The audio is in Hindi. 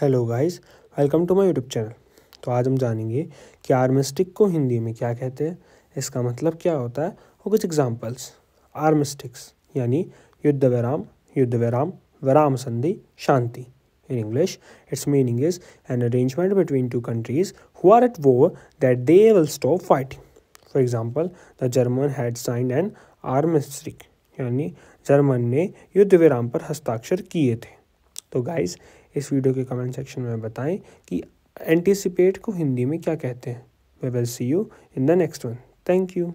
hello guys welcome to my YouTube channel तो आज हम जानेंगे कि आर्मिस्टिक को हिंदी में क्या कहते हैं इसका मतलब क्या होता है और कुछ एग्जांपल्स आर्मिस्टिक्स यानी युद्ध विराम युद्ध विराम विराम संधि शांति in English its meaning is an arrangement between two countries who are at war that they will stop fighting for example the German had signed an armistice यानी जर्मन ने युद्ध विराम पर हस्ताक्षर किए थे तो गाइज़ इस वीडियो के कमेंट सेक्शन में बताएं कि एंटिसिपेट को हिंदी में क्या कहते हैं we will see you in the next one thank you